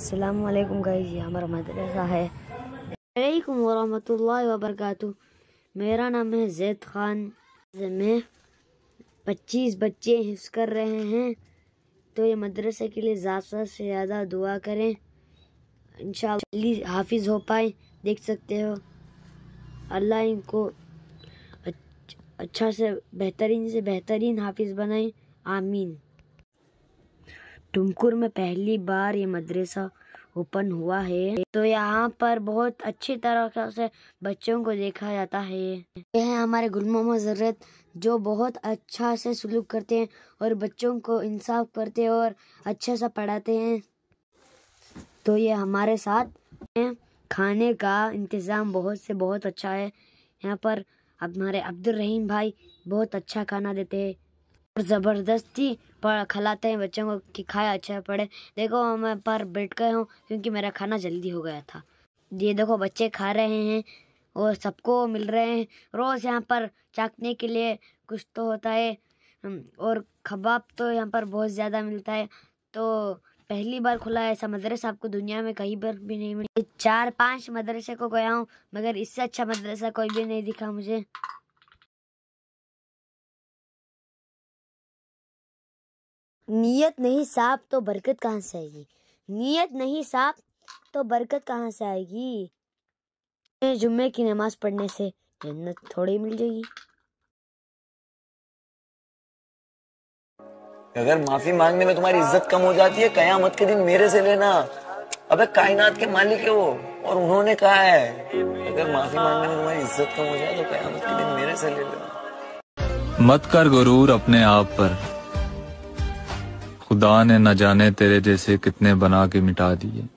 अस्सलाम वालेकुम जी हमारा मदरसा है अलैकुम वरहमतुल्लाहि मेरा नाम है जैद खान मैं पच्चीस बच्चे हिफ्स कर रहे हैं तो ये मदरसे के लिए ज़्यादा से ज़्यादा दुआ करें इन हाफिज़ हो पाए देख सकते हो अल्लाह इनको अच्छा से बेहतरीन से बेहतरीन हाफिज़ बनाए आमीन टुमकुर में पहली बार ये मदरसा ओपन हुआ है तो यहाँ पर बहुत अच्छी तरह से बच्चों को देखा जाता है यह है हमारे गुलमामा जरूरत जो बहुत अच्छा से सलूक करते हैं और बच्चों को इंसाफ करते हैं और अच्छे से पढ़ाते हैं तो ये हमारे साथ खाने का इंतज़ाम बहुत से बहुत अच्छा है यहाँ पर हमारे अब्दुल रहीम भाई बहुत अच्छा खाना देते हैं ज़बरदस्ती खिलाते हैं बच्चों को कि खाया अच्छा पड़े देखो मैं पर बैठ गए हूँ क्योंकि मेरा खाना जल्दी हो गया था ये देखो बच्चे खा रहे हैं और सबको मिल रहे हैं रोज़ यहाँ पर चाकने के लिए कुछ तो होता है और कबाब तो यहाँ पर बहुत ज़्यादा मिलता है तो पहली बार खुला है ऐसा मदरसा आपको दुनिया में कहीं पर भी नहीं मिली चार पांच मदरसे को गया हूँ मगर इससे अच्छा मदरसा कोई भी नहीं दिखा मुझे नीयत नहीं साफ तो बरकत कहाँ से आएगी नीयत नहीं साफ तो बरकत कहाँ से आएगी जुम्मे की नमाज पढ़ने से जन्नत थोड़ी मिल जाएगी अगर माफी मांगने में तुम्हारी इज्जत कम हो जाती है कयामत के दिन मेरे से लेना अबे कायनात के मालिक है वो और उन्होंने कहा है अगर माफी मांगने में तुम्हारी इज्जत कम हो जाए तो कयामत के दिन मेरे से ले लेना मत कर गुरूर अपने आप पर खुदा ने न जाने तेरे जैसे कितने बना के मिटा दिए